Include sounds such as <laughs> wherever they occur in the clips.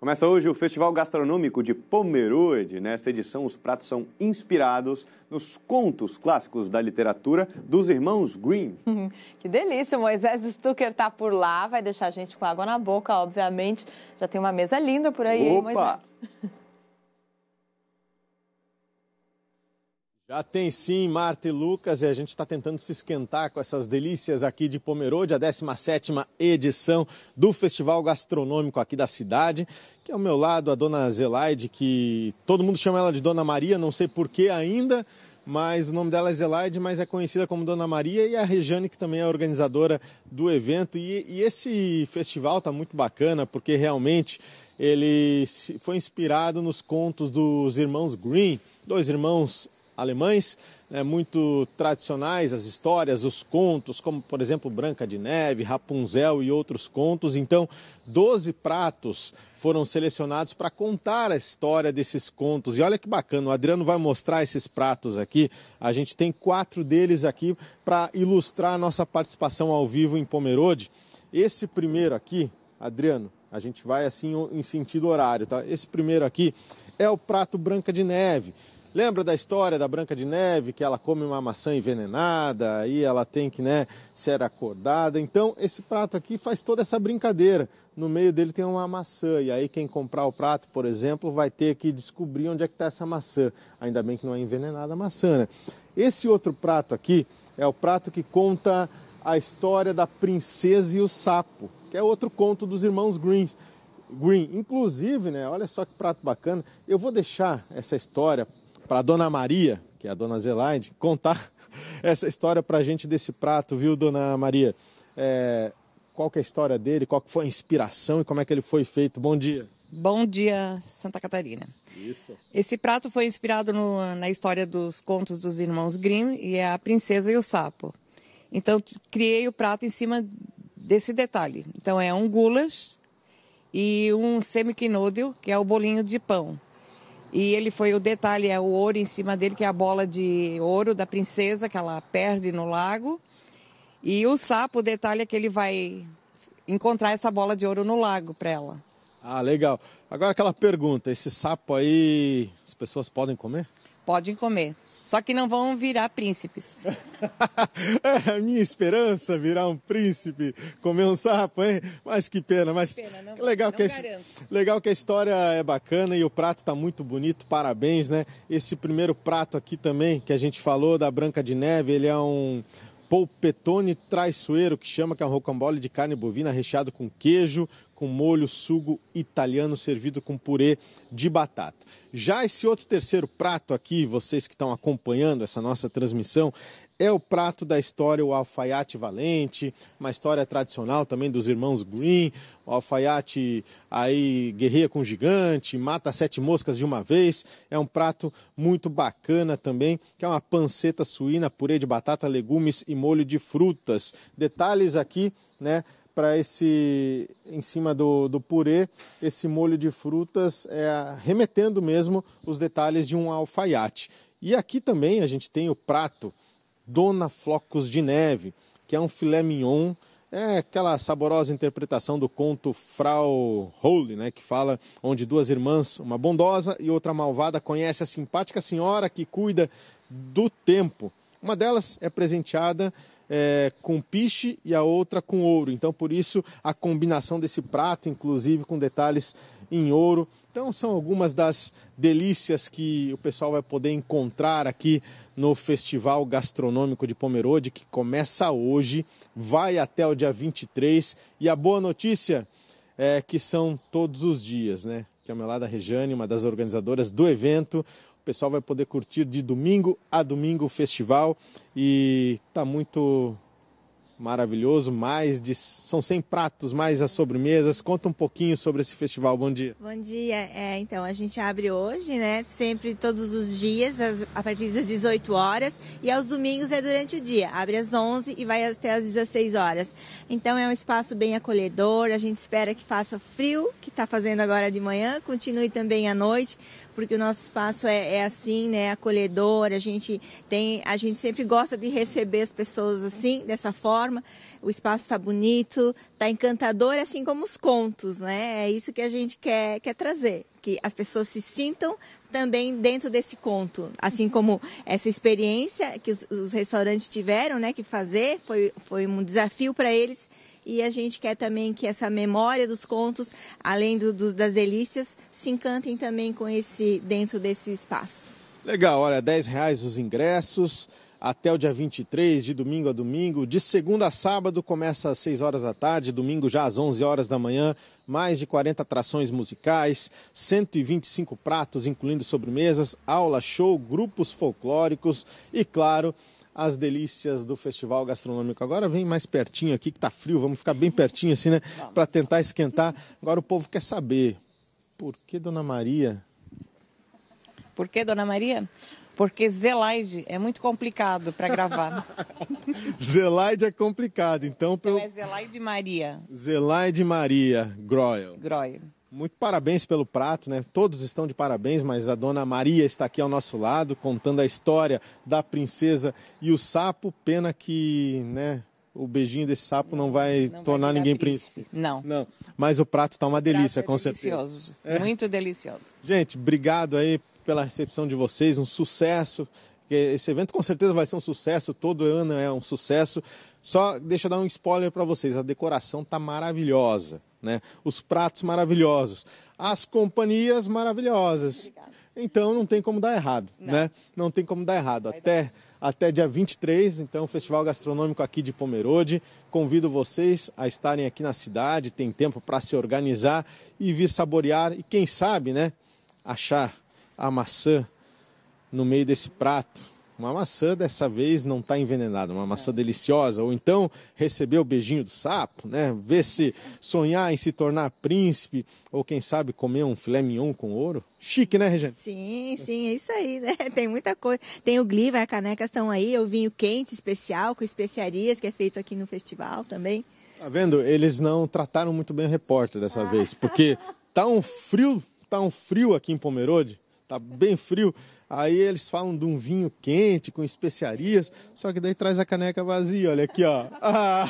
Começa hoje o Festival Gastronômico de Pomerode. Nessa edição, os pratos são inspirados nos contos clássicos da literatura dos irmãos Green. <laughs> que delícia! O Moisés Stucker está por lá, vai deixar a gente com água na boca, obviamente. Já tem uma mesa linda por aí, Opa! hein, Moisés? Já tem sim, Marta e Lucas, e a gente está tentando se esquentar com essas delícias aqui de Pomerode, a 17 edição do Festival Gastronômico aqui da cidade, que ao meu lado a dona Zelaide, que todo mundo chama ela de Dona Maria, não sei por que ainda, mas o nome dela é Zelaide, mas é conhecida como Dona Maria, e a Rejane, que também é organizadora do evento. E, e esse festival está muito bacana, porque realmente ele foi inspirado nos contos dos irmãos Green, dois irmãos alemães, né, muito tradicionais as histórias, os contos, como por exemplo Branca de Neve, Rapunzel e outros contos. Então, 12 pratos foram selecionados para contar a história desses contos. E olha que bacana, o Adriano vai mostrar esses pratos aqui. A gente tem quatro deles aqui para ilustrar a nossa participação ao vivo em Pomerode. Esse primeiro aqui, Adriano, a gente vai assim em sentido horário, tá? Esse primeiro aqui é o prato Branca de Neve. Lembra da história da Branca de Neve, que ela come uma maçã envenenada, aí ela tem que né, ser acordada. Então, esse prato aqui faz toda essa brincadeira. No meio dele tem uma maçã, e aí quem comprar o prato, por exemplo, vai ter que descobrir onde é que está essa maçã. Ainda bem que não é envenenada a maçã, né? Esse outro prato aqui é o prato que conta a história da princesa e o sapo, que é outro conto dos irmãos Greens. Green. Inclusive, né? Olha só que prato bacana. Eu vou deixar essa história para a dona Maria, que é a dona Zelaide, contar <laughs> essa história para a gente desse prato, viu, dona Maria? É, qual que é a história dele, qual que foi a inspiração e como é que ele foi feito? Bom dia. Bom dia, Santa Catarina. Isso. Esse prato foi inspirado no, na história dos contos dos irmãos Grimm e é a princesa e o sapo. Então, criei o prato em cima desse detalhe. Então, é um gulas e um semiquinódeo, que é o bolinho de pão. E ele foi o detalhe, é o ouro em cima dele, que é a bola de ouro da princesa que ela perde no lago. E o sapo, o detalhe é que ele vai encontrar essa bola de ouro no lago para ela. Ah, legal. Agora aquela pergunta, esse sapo aí, as pessoas podem comer? Podem comer. Só que não vão virar príncipes. <laughs> é a minha esperança é virar um príncipe, comer um sapo, hein? Mas que pena, mas pena, não, legal, não que a, legal que a história é bacana e o prato está muito bonito, parabéns, né? Esse primeiro prato aqui também, que a gente falou da Branca de Neve, ele é um polpetone traiçoeiro, que chama que é um rocambole de carne bovina recheado com queijo, com molho sugo italiano servido com purê de batata. Já esse outro terceiro prato aqui, vocês que estão acompanhando essa nossa transmissão, é o prato da história o alfaiate valente, uma história tradicional também dos irmãos Green, o alfaiate aí guerreia com gigante, mata sete moscas de uma vez, é um prato muito bacana também, que é uma panceta suína, purê de batata, legumes e molho de frutas. Detalhes aqui, né, para esse em cima do, do purê, esse molho de frutas, é, remetendo mesmo os detalhes de um alfaiate. E aqui também a gente tem o prato Dona Flocos de Neve, que é um filé mignon é aquela saborosa interpretação do conto Frau Holy, né, que fala onde duas irmãs, uma bondosa e outra malvada, conhece a simpática senhora que cuida do tempo. Uma delas é presenteada é, com piche e a outra com ouro. Então, por isso, a combinação desse prato, inclusive com detalhes em ouro. Então, são algumas das delícias que o pessoal vai poder encontrar aqui no Festival Gastronômico de Pomerode, que começa hoje, vai até o dia 23. E a boa notícia é que são todos os dias, né? Que a Melada Rejane, uma das organizadoras do evento, pessoal vai poder curtir de domingo a domingo o festival e está muito maravilhoso, mais de são 100 pratos, mais as sobremesas. Conta um pouquinho sobre esse festival. Bom dia. Bom dia. É, então a gente abre hoje, né? Sempre todos os dias a partir das 18 horas e aos domingos é durante o dia. Abre às 11 e vai até às 16 horas. Então é um espaço bem acolhedor. A gente espera que faça frio, que está fazendo agora de manhã, continue também à noite, porque o nosso espaço é, é assim, né? Acolhedor. A gente tem, a gente sempre gosta de receber as pessoas assim, dessa forma forma. O espaço está bonito, está encantador, assim como os contos, né? É isso que a gente quer, quer trazer que as pessoas se sintam também dentro desse conto, assim uhum. como essa experiência que os, os restaurantes tiveram, né, que fazer foi, foi um desafio para eles e a gente quer também que essa memória dos contos, além do, do, das delícias, se encantem também com esse dentro desse espaço. Legal, olha, 10 reais os ingressos até o dia 23, de domingo a domingo. De segunda a sábado começa às 6 horas da tarde, domingo já às 11 horas da manhã. Mais de 40 atrações musicais, 125 pratos, incluindo sobremesas, aula, show, grupos folclóricos e, claro, as delícias do Festival Gastronômico. Agora vem mais pertinho aqui, que tá frio, vamos ficar bem pertinho assim, né? Para tentar esquentar. Agora o povo quer saber, por que Dona Maria por que Dona Maria? porque Zelaide é muito complicado para gravar. <laughs> Zelaide é complicado, então... Então pelo... é Zelaide Maria. Zelaide Maria Groel. Groel. Muito parabéns pelo prato, né? Todos estão de parabéns, mas a dona Maria está aqui ao nosso lado contando a história da princesa e o sapo. Pena que, né, o beijinho desse sapo não vai não tornar vai ninguém príncipe. príncipe. Não. Não. Mas o prato está uma delícia, é com delicioso. certeza. Delicioso. É. Muito delicioso. Gente, obrigado aí pela recepção de vocês, um sucesso. Esse evento com certeza vai ser um sucesso, todo ano é um sucesso. Só deixa eu dar um spoiler para vocês, a decoração tá maravilhosa, né? Os pratos maravilhosos, as companhias maravilhosas. Obrigada. Então não tem como dar errado, não. né? Não tem como dar errado. até dar. até dia 23, então Festival Gastronômico aqui de Pomerode. Convido vocês a estarem aqui na cidade, tem tempo para se organizar e vir saborear e quem sabe, né, achar a maçã no meio desse prato. Uma maçã dessa vez não está envenenada, uma maçã deliciosa. Ou então receber o beijinho do sapo, né? Ver se sonhar em se tornar príncipe, ou quem sabe comer um filé mignon com ouro. Chique, né, Regiane? Sim, sim, é isso aí, né? <laughs> Tem muita coisa. Tem o Gliva, a caneca estão aí, o vinho quente especial, com especiarias, que é feito aqui no festival também. Tá vendo? Eles não trataram muito bem o repórter dessa ah. vez, porque tá um frio, tá um frio aqui em Pomerode tá bem frio. Aí eles falam de um vinho quente, com especiarias, só que daí traz a caneca vazia, olha aqui, ó. <laughs> Ah.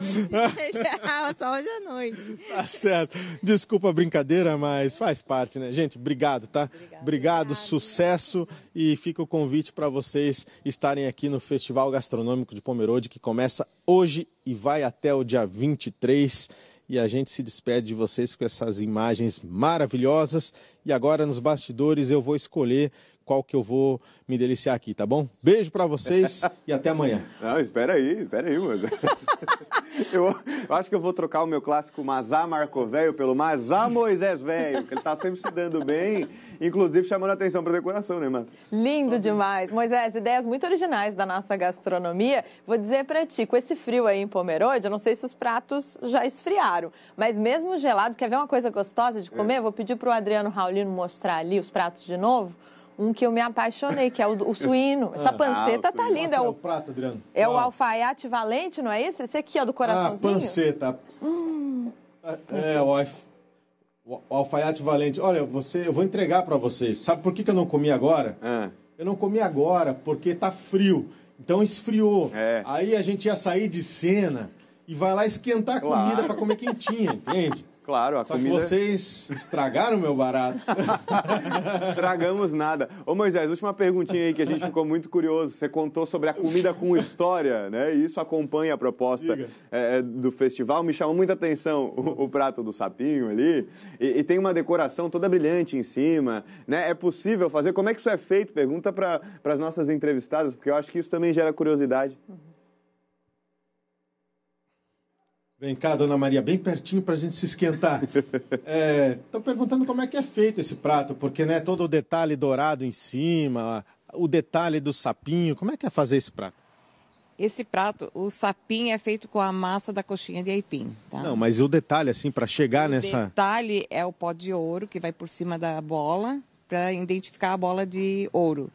<laughs> Só hoje à noite. Tá certo. Desculpa a brincadeira, mas faz parte, né? Gente, obrigado, tá? Obrigado, obrigado sucesso. Obrigado. E fica o convite para vocês estarem aqui no Festival Gastronômico de Pomerode, que começa hoje e vai até o dia 23. E a gente se despede de vocês com essas imagens maravilhosas. E agora nos bastidores eu vou escolher qual que eu vou me deliciar aqui, tá bom? Beijo para vocês <laughs> e até amanhã. Não, espera aí, espera aí, mas. <laughs> Eu, eu, acho que eu vou trocar o meu clássico Mazá Marco Velho pelo Mazá Moisés Velho, que ele está sempre se dando bem, inclusive chamando a atenção para a decoração, né, mano? Lindo demais. Moisés, ideias muito originais da nossa gastronomia. Vou dizer para ti, com esse frio aí em Pomerode, eu não sei se os pratos já esfriaram, mas mesmo gelado, quer ver uma coisa gostosa de é. comer? É. Vou pedir para o Adriano Raulino mostrar ali os pratos de novo um que eu me apaixonei, que é o, o suíno. <laughs> Essa ah, panceta ah, tá linda. é, é o, prato, Adriano. É o alfaiate valente, não é isso? Esse aqui, ó, do coraçãozinho. Ah, panceta. Hum. É, é, o, o alfaiate valente. Olha, você, eu vou entregar para vocês. Sabe por que, que eu não comi agora? Ah. Eu não comi agora porque tá frio. Então esfriou. É. Aí a gente ia sair de cena e vai lá esquentar a comida para comer quentinha, <laughs> entende? Claro, a Só comida... que vocês estragaram meu barato. <laughs> Estragamos nada. Ô Moisés, última perguntinha aí que a gente ficou muito curioso. Você contou sobre a comida com história, né? E isso acompanha a proposta é, é, do festival. Me chamou muita atenção o, o prato do sapinho ali. E, e, tem uma decoração toda brilhante em cima, né? É possível fazer? Como é que isso é feito? Pergunta para as nossas entrevistadas, porque eu acho que isso também gera curiosidade. Uhum. Vem cá, dona Maria, bem pertinho para a gente se esquentar. Estou <laughs> é, perguntando como é que é feito esse prato, porque né, todo o detalhe dourado em cima, o detalhe do sapinho, como é que é fazer esse prato? Esse prato, o sapinho é feito com a massa da coxinha de aipim. Tá? Não, mas o detalhe, assim, para chegar o nessa. O detalhe é o pó de ouro que vai por cima da bola, para identificar a bola de ouro.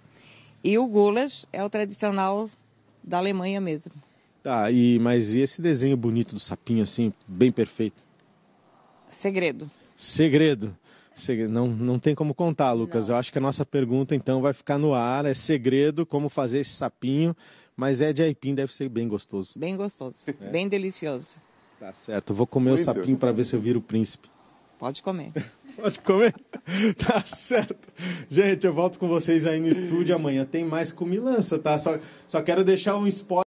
E o gulas é o tradicional da Alemanha mesmo. Tá, e, mas e esse desenho bonito do sapinho, assim, bem perfeito? Segredo. Segredo. segredo. Não, não tem como contar, Lucas. Não. Eu acho que a nossa pergunta, então, vai ficar no ar. É segredo como fazer esse sapinho, mas é de aipim, deve ser bem gostoso. Bem gostoso, é. bem delicioso. Tá certo, vou comer Muito o sapinho para ver se eu viro o príncipe. Pode comer. <laughs> Pode comer? <laughs> tá certo. Gente, eu volto com vocês aí no estúdio amanhã. Tem mais comilança, tá? Só, só quero deixar um spoiler.